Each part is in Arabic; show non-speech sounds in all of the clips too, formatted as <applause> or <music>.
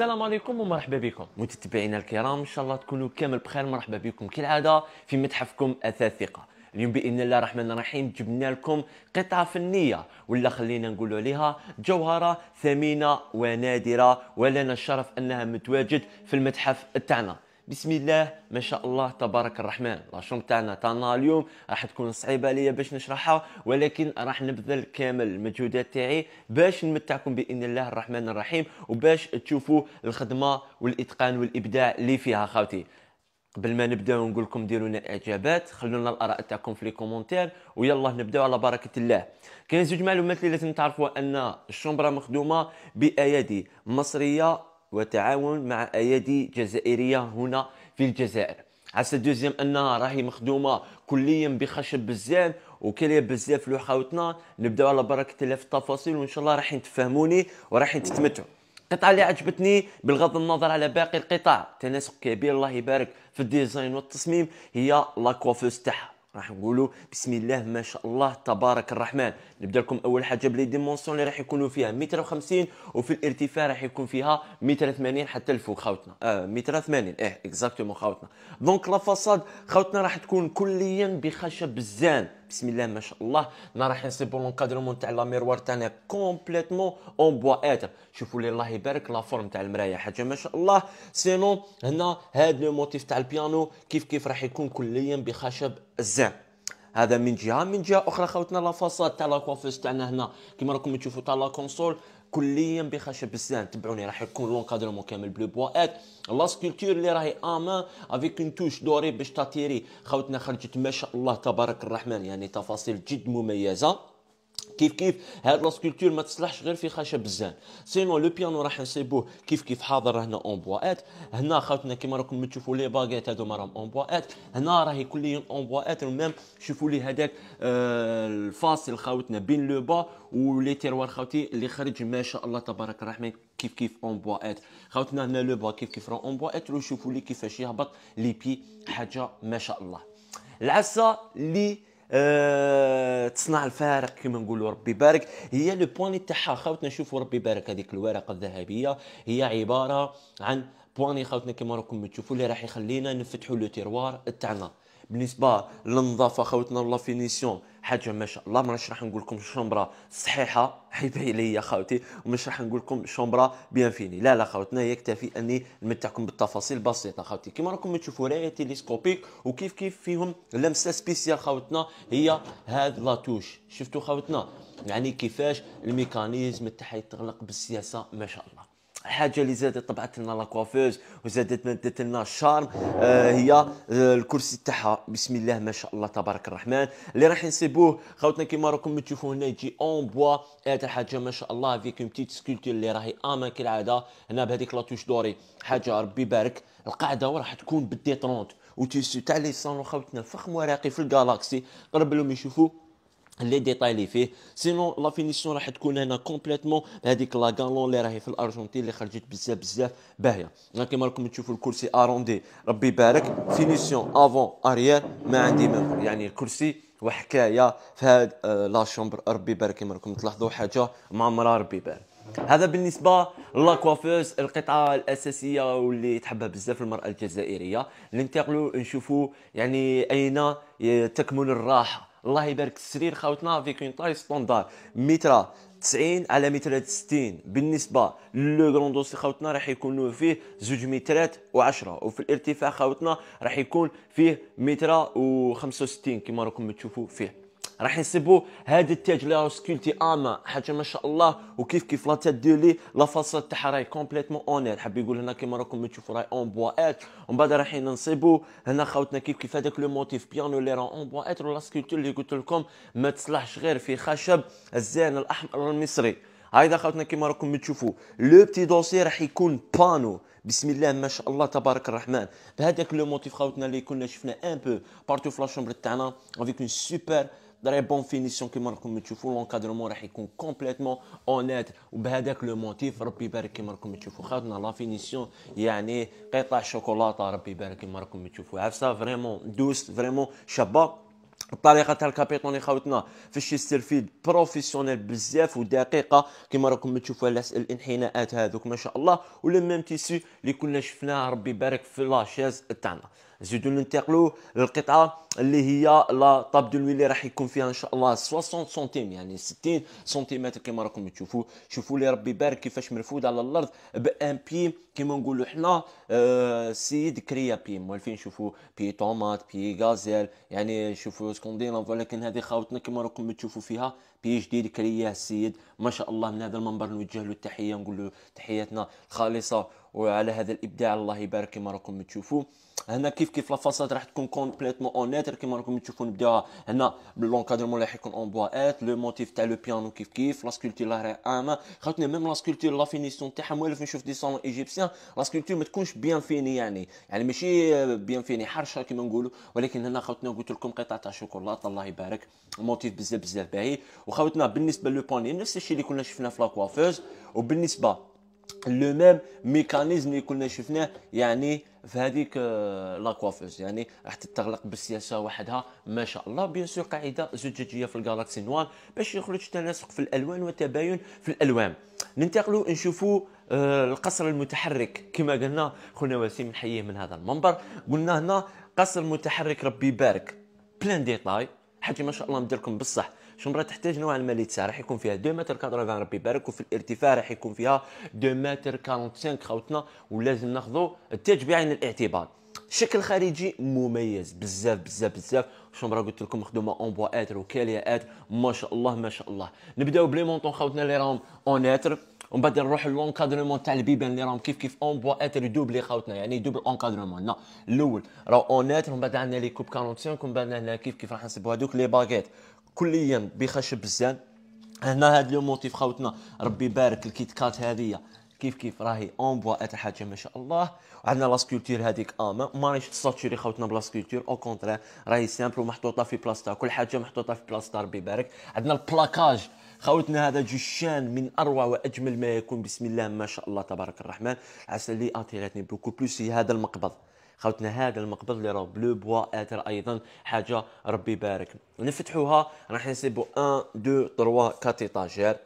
السلام عليكم ومرحبا بكم متتبعينا الكرام ان شاء الله تكونوا كامل بخير مرحبا بكم كالعاده في متحفكم اثاث ثقه اليوم باذن الله الرحمن الرحيم جبنا لكم قطعه فنيه ولا خلينا نقولوا عليها جوهره ثمينه ونادره ولنا الشرف انها متواجد في المتحف تاعنا بسم الله ما شاء الله تبارك الرحمن شوم تاعنا تاعنا اليوم راح تكون صعيبه ليا باش نشرحها ولكن راح نبذل كامل المجهودات تاعي باش نمتعكم باذن الله الرحمن الرحيم وباش تشوفوا الخدمه والاتقان والابداع اللي فيها خاوتي قبل ما نبداو نقول لكم ديروا لنا اعجابات خلوا لنا الاراء تاعكم في لي كومونتير ويلا نبداو على بركه الله كاين زوج معلومات اللي لازم تعرفوها ان الشومبرا مخدومه بايادي مصريه وتعاون مع ايادي جزائريه هنا في الجزائر عسى دوزيام انها راهي مخدومه كليا بخشب بزاف وكاليه بزاف لوحاوتنا نبداو على بركه الله في التفاصيل وان شاء الله راح تفهموني وراح تتمتعوا القطعه اللي عجبتني بغض النظر على باقي القطع تناسق كبير الله يبارك في الديزاين والتصميم هي لاكوافوز تاعها راح نقولوا بسم الله ما شاء الله تبارك الرحمن نبدا لكم اول حاجه بلي ديمونسيون اللي راح يكونوا فيها متر وخمسين وفي الارتفاع راح يكون فيها متر ثمانين حتى الفوق خاوتنا اه متر ثمانين اه اكزاكتومون خاوتنا دونك لا فاصاد خاوتنا راح تكون كليا بخشب الزان بسم الله ما شاء الله انا راح نصيبو لونكادرومون تاع لا ميروار تاعنا كومبليتمون اون بوا اتر شوفوا لي الله يبارك لا فورم تاع المرايه حاجه ما شاء الله سينو هنا هاد لو موتيف تاع البيانو كيف كيف راح يكون كليا بخشب الزان هذا من جهه من جهه اخرى خوتنا لا تاع لاكوافيس تاعنا هنا كيما راكم تشوفوا تاع لا كونسول كليا بخشب بزاف تبعوني راح يكون لونكادرمون كامل بلو بواات لا سكولتور اللي راهي امان افيك اون توش دوري باش تاتيري خوتنا خرجت ما شاء الله تبارك الرحمن يعني تفاصيل جد مميزه كيف كيف هاد لا سكولتور ما تصلحش غير في خشب الزان سينو لو بيانو راح نصيبوه كيف كيف حاضر هنا اون بوات هنا خاوتنا كيما راكم تشوفوا لي باغيت هادو راهم اون بوات هنا راهي كلي اون بوات ميم شوفوا لي هذاك آه، الفاصل خاوتنا بين لو با ولي تيروار خاوتي اللي خرج ما شاء الله تبارك الرحمن كيف كيف اون بوات خاوتنا هنا لو با كيف كيف راه اون بوات شوفوا لي كيفاش يهبط لي بي حاجه ما شاء الله العصا اللي أه تصنع الفارق كما نقولوا ربي يبارك هي لو بواني تاعها خاوتنا نشوفوا ربي يبارك هذيك الورقه الذهبيه هي عباره عن بواني خاوتنا كما راكم تشوفوا اللي راح يخلينا نفتحوا لو تيروار تاعنا بالنسبه للنظافه خوتنا ولا فينيسيون حاجه ما شاء الله مانيش راح نقول لكم شومبرا صحيحه حيب <laughs> عليا خاوتي ومش راح نقول لكم شومبرا بيان فيني لا لا خاوتنا يكتفي اني نمتعكم بالتفاصيل بسيطه خاوتي كما راكم تشوفوا راهي تيليسكوبيك وكيف كيف فيهم لمسه سبيسيال خاوتنا هي هاد لاتوش شفتوا خاوتنا يعني كيفاش الميكانيزم تاعها يتغلق بالسياسه ما شاء الله حاجه اللي زادت طبعت لنا لاكوافوز وزادت مدت لنا الشارم آه هي آه، الكرسي تاعها بسم الله ما شاء الله تبارك الرحمن اللي راح نصيبوه خاوتنا كيما راكم تشوفوا هنا يجي اون بوا هذا حاجه ما شاء الله فيك اون بتيت سكولتور اللي راهي امان كالعاده هنا بهذيك لاتوش دوري حاجه ربي يبارك القاعده راح تكون بالديترونت وتيسو تاع لي صالون خاوتنا فخم وراقي في الجالاكسي قرب لهم يشوفوا لي ديتاي اللي فيه سينو لا فينيسيون راح تكون هنا كومبليتمون هذيك لا غالون اللي راهي في الارجنتين اللي خرجت بزاف بزاف باهيه كيما راكم تشوفوا الكرسي اروندي ربي يبارك فينيسيون افون اريير ما عندي ما يعني الكرسي وحكايه في هاد آه لا شومبر ربي يبارك كيما راكم تلاحظوا حاجه معمره ربي يبارك هذا بالنسبه لا كوافوز القطعه الاساسيه واللي تحبها بزاف المراه الجزائريه ننتقلوا نشوفوا يعني اين تكمن الراحه الله يبارك السرير خاوتنا فيك اون طاي ستوندار مترا 90 على متر 60 بالنسبه لو غرون دوسي خاوتنا راح يكون فيه زوج مترات و10 وفي الارتفاع خاوتنا راح يكون فيه متر و65 كما راكم تشوفوا فيه راح نسيبوا هذا التاج اللي راه سكولتي اما حاجه ما شاء الله وكيف كيف لا تيت دو لي لا فاصاد تاعها راهي كومبليتوم اونير حاب يقول هنا كيما راكم تشوفوا راهي اون بوا ات ومن بعد رايحين نصيبوا هنا خاوتنا كيف كيف هذاك لو موتيف بيانو اللي راه اون ات ولا سكولتور اللي قلت لكم ما تصلحش غير في خشب الزين الاحمر المصري هايدا خاوتنا كيما راكم تشوفوا لو بتي دوسي راح يكون بانو بسم الله ما شاء الله تبارك الرحمن بهذاك لو موتيف خاوتنا اللي كنا شفنا ان بو بارتو في تاعنا افيك اون سوبر دري بون فينيسيون كيما راكم تشوفوا لونكادرمون راح يكون كومبليتمون اونيت وبهذاك لو موتيف ربي يبارك كيما راكم تشوفوا خاطرنا لا فينيسيون يعني قطع شوكولاته ربي يبارك كيما راكم تشوفوا عفسه فريمون دوس فريمون شابه الطريقه تاع الكابيتوني خاوتنا فاش يستر فيه بروفيسيونيل بزاف ودقيقه كما راكم تشوفوا الانحناءات هذوك ما شاء الله ولا ميم تيسي اللي كنا شفناه ربي يبارك في لاشيز تاعنا زيدوا ننتقلوا للقطعه اللي هي لا طاب دو اللي راح يكون فيها ان شاء الله 60 سنتيم يعني 60 سنتيمتر كما راكم تشوفوا شوفوا لي ربي يبارك كيفاش مرفود على الارض بان بي كيما نقولوا حنا آه سيد كريا بي موالفين شوفوا بي طوماط بي غازيل يعني شوفوا سكوندينا ولكن هذه خاوتنا كما راكم تشوفوا فيها بي اتش دي ديك السيد ما شاء الله من هذا المنبر نوجه له التحيه نقول له تحياتنا الخالصه وعلى هذا الابداع الله يبارك كما راكم تشوفوا هنا كيف كيف لافاساد راح تكون كومبليتمون اونيت كما راكم تشوفوا نبداوها هنا اللي راح يكون اون ات لو موتيف تاع لو بيانو كيف كيف لا سكولتور راه عامه خاطرني ميم لا سكولتور لا فينيسيون تاعها موالف نشوف دي سون ايجيبسيان لا سكولتور ما تكونش بيان فيني يعني يعني ماشي بيان فيني حرشه كما نقولوا ولكن هنا خاطرنا قلت لكم قطعه تاع شوكولاته الله يبارك موتيف بزاف بزاف باهي وخاوتنا بالنسبه لو بوني إيه، نفس الشيء اللي كنا شفناه في لاكوافوز وبالنسبه لو ميم ميكانيزم اللي كنا شفناه يعني في هذيك لاكوافوز آه، يعني راح تتغلق بالسياسه وحدها ما شاء الله بيان سور قاعده زجاجيه في الجالاكسي نوار باش يخرج تناسق في الالوان وتباين في الالوان ننتقلوا نشوفوا آه، القصر المتحرك كما قلنا خونا وسيم نحييه من هذا المنبر قلنا هنا قصر متحرك ربي يبارك بلان ديتاي حاجه ما شاء الله لكم بصح شمره تحتاج نوعا ما لاتساع راح يكون فيها 2 متر 80 ربي يبارك وفي الارتفاع راح يكون فيها 2 متر 45 خوتنا ولازم ناخذوا التاج بعين الاعتبار شكل خارجي مميز بزاف بزاف بزاف شمره قلت لكم مخدومه اون بوا اتر وكاليا اتر ما شاء الله ما شاء الله نبداو بلي مونطون خوتنا اللي راهم اون اتر ومن بعد نروح لونكادرمون تاع البيبان اللي راهم كيف كيف اون بوا اتر دوبلي خوتنا يعني دوبل اونكادرمون لا الاول راه اون اتر ومن بعد عندنا لي كوب 45 ومن بعد هنا كيف كيف راح نسبوا هذوك لي باكيت كليا بخشب بزاف هنا هاد لو موتيف خاوتنا ربي يبارك الكيت كات هذه كيف كيف راهي اون بوا هاد حاجه ما شاء الله وعندنا لاسكولتير هذيك اما آه، مانيش تساتوري خوتنا بلاسكولتير او كونترير راهي سامبل ومحطوطه في بلاصتها كل حاجه محطوطه في بلاصتها ربي يبارك عندنا البلاكاج خوتنا هذا جشان من اروع واجمل ما يكون بسم الله ما شاء الله تبارك الرحمن العسل اللي اتيراتني بوكو بلوس هذا المقبض خوتنا هذا المقبض اللي راه بلو بوا اتر ايضا حاجه ربي يبارك نفتحوها راح نسيبو 1 2 3 4 ايطاجير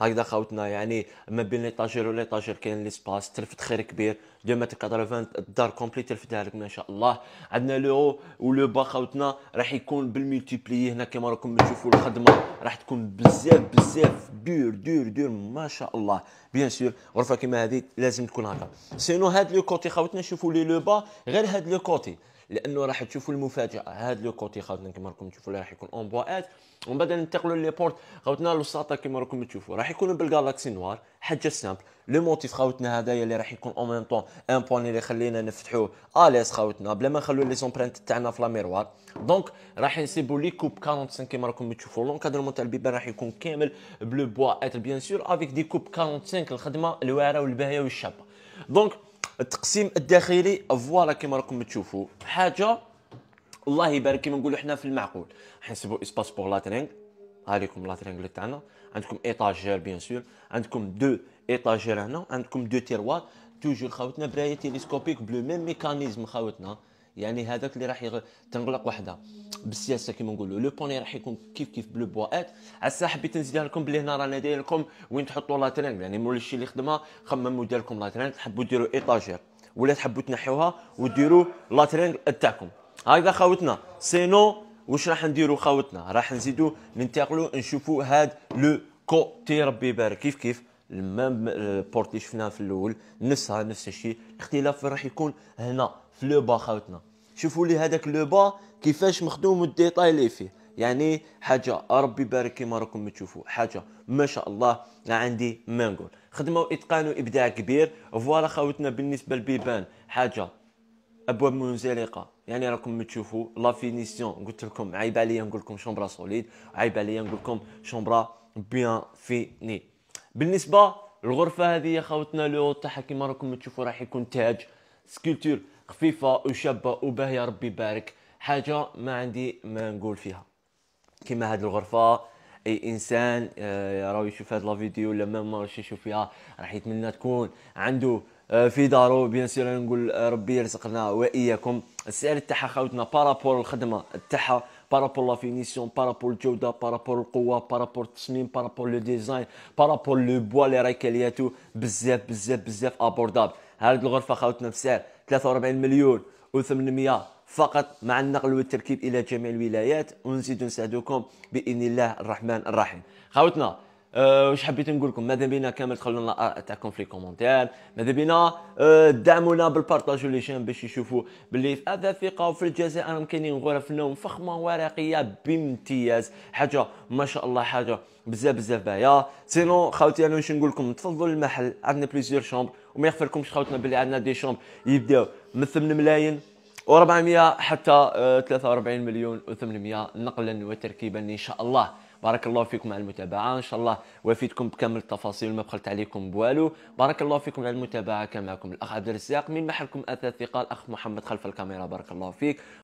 هكذا خاوتنا يعني ما بين لي طاجير ولي طاجير كاين لي سباس تلفت خير كبير 2 متر 80 الدار كومبلي تلفتها لكم ما شاء الله عندنا لو ولو با خاوتنا راح يكون بالمولتيبلي هنا كما راكم تشوفوا الخدمه راح تكون بزاف بزاف دور دور دور ما شاء الله بيان سور غرفه كيما هذه لازم تكون هكا سينو هاد لو كوتي خاوتنا شوفوا لي لو با غير هاد لو كوتي لانه راح تشوفوا المفاجاه هذا لو كوتي خاوتنا كما راكم تشوفوا راح يكون اون بواات ومن بعد ننتقلوا لي بورت خاوتنا لوساطه كما راكم تشوفوا راح راح يكونوا بالجالاكسي نوار حاجه سامبل لو موتيف خاوتنا هذايا اللي راح يكون او ميم طون ان بوان اللي خلينا نفتحوه اليس خاوتنا بلا ما نخلو لي زومبرانت تاعنا في لاميروار دونك راح نسيبو لي كوب 45 كيما راكم تشوفوا لونكادرمون تاع البيبان راح يكون كامل بلو بوا اتر بيان سور افيك دي كوب 45 الخدمه الواعره والباهيه والشابه دونك التقسيم الداخلي فوالا كيما راكم تشوفوا حاجه الله يبارك كيما نقولوا حنا في المعقول نسيبو اسباس بور لاترينغ هاليكم لاترينغ تاعنا عندكم ايطاجير بيان سور عندكم دو ايطاجير هنا عندكم دو تيروار توجور خاوتنا برايه تيليسكوبيك بلو ميم ميكانيزم خاوتنا يعني هذاك اللي راح تنغلق وحده بالسياسه كيما نقولوا لو بوني راح يكون كيف كيف بلو على عسى حبيت نزيد لكم بلي هنا رانا داير لكم وين تحطوا لا ترينغ يعني مول الشيء اللي خدمها خمموا دير لكم لا ترينغ تحبوا ديروا ايطاجير ولا تحبوا تنحيوها وديروا لا ترينغ تاعكم هكذا خاوتنا سينو واش راح نديروا خاوتنا راح نزيدوا ننتقلوا نشوفوا هاد لو كوتي ربي يبارك كيف كيف المام بورت اللي شفناه في الاول نفسها نفس الشيء الاختلاف راح يكون هنا في لو با خاوتنا شوفوا لي هذاك لو با كيفاش مخدوم والديتاي اللي فيه يعني حاجه ربي يبارك كيما راكم تشوفوا حاجه ما شاء الله عندي ما نقول خدمه واتقان وابداع كبير فوالا خاوتنا بالنسبه للبيبان حاجه ابواب منزلقه يعني راكم تشوفوا لا فينيسيون قلت لكم عيب عليا نقول لكم شومبرا سوليد عيب عليا نقول لكم شومبرا بيان فيني بالنسبه الغرفه هذه يا خوتنا لو تاعها كيما راكم تشوفوا راح يكون تاج سكولتور خفيفه وشابه وباهيه ربي يبارك حاجه ما عندي ما نقول فيها كيما هذه الغرفه اي انسان آه، راه يشوف لا فيديو ولا ما راهش يشوف فيها راح يتمنى تكون عنده آه، في دارو بيان سير نقول آه، ربي يرزقنا واياكم السعر تاعها خاوتنا بارابور الخدمه تاعها بارابور لا فينيسيون بارابور الجوده بارابور القوه بارابور التصميم بارابور لو ديزاين بارابور لو بوا اللي راهي كالياتو بزاف بزاف بزاف ابوردابل هذه الغرفه خاوتنا بسعر 43 مليون و800 فقط مع النقل والتركيب الى جميع الولايات ونزيد نساعدكم باذن الله الرحمن الرحيم خاوتنا أه واش حبيت نقول لكم ماذا بينا كامل تخلوا لنا الاراء تاعكم في الكومنتير ماذا بينا أه دعمونا بالبارطاج لي شان باش يشوفوا باللي في هذا ثقه وفي الجزائر كاينين غرف نوم فخمه ورقيه بامتياز حاجه ما شاء الله حاجه بزاف بزاف باهيه سينو خاوتي انا واش نقول لكم تفضلوا المحل عندنا بليزيور شومبر وما يغفركمش خاوتنا باللي عندنا دي شومبر يبداو من 8 ملايين و400 حتى 43 أه، مليون و800 نقلا وتركيبا ان شاء الله بارك الله فيكم على المتابعه ان شاء الله وفيتكم بكامل التفاصيل ما بخلت عليكم بوالو بارك الله فيكم على المتابعه كما معكم الاخ عبد الرزاق من محلكم اثاث ثقه الاخ محمد خلف الكاميرا بارك الله فيك